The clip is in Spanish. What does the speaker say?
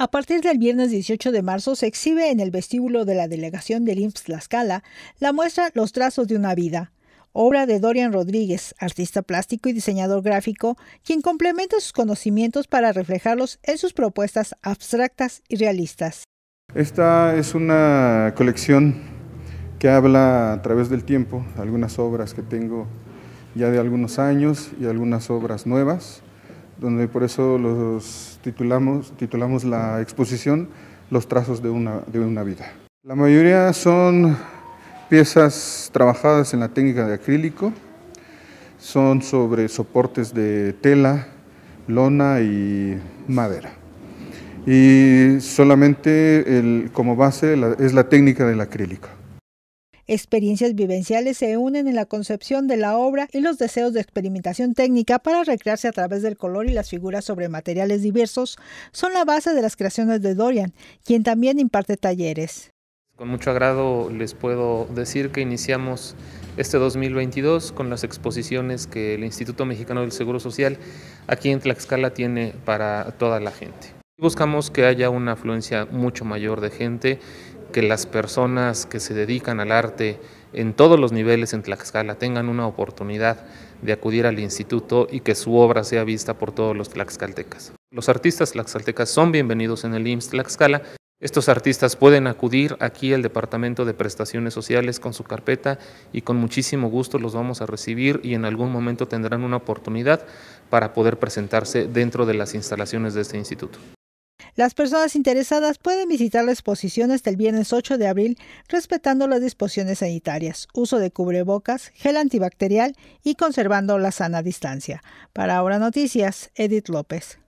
A partir del viernes 18 de marzo se exhibe en el vestíbulo de la delegación del IMSS Tlaxcala la muestra Los trazos de una vida, obra de Dorian Rodríguez, artista plástico y diseñador gráfico, quien complementa sus conocimientos para reflejarlos en sus propuestas abstractas y realistas. Esta es una colección que habla a través del tiempo, algunas obras que tengo ya de algunos años y algunas obras nuevas donde por eso los titulamos, titulamos la exposición Los trazos de una, de una vida. La mayoría son piezas trabajadas en la técnica de acrílico, son sobre soportes de tela, lona y madera. Y solamente el, como base es la técnica del acrílico. Experiencias vivenciales se unen en la concepción de la obra y los deseos de experimentación técnica para recrearse a través del color y las figuras sobre materiales diversos son la base de las creaciones de Dorian, quien también imparte talleres. Con mucho agrado les puedo decir que iniciamos este 2022 con las exposiciones que el Instituto Mexicano del Seguro Social aquí en Tlaxcala tiene para toda la gente. Buscamos que haya una afluencia mucho mayor de gente, que las personas que se dedican al arte en todos los niveles en Tlaxcala tengan una oportunidad de acudir al instituto y que su obra sea vista por todos los tlaxcaltecas. Los artistas tlaxcaltecas son bienvenidos en el IMSS Tlaxcala. Estos artistas pueden acudir aquí al Departamento de Prestaciones Sociales con su carpeta y con muchísimo gusto los vamos a recibir y en algún momento tendrán una oportunidad para poder presentarse dentro de las instalaciones de este instituto. Las personas interesadas pueden visitar la exposición hasta el viernes 8 de abril respetando las disposiciones sanitarias, uso de cubrebocas, gel antibacterial y conservando la sana distancia. Para Ahora Noticias, Edith López.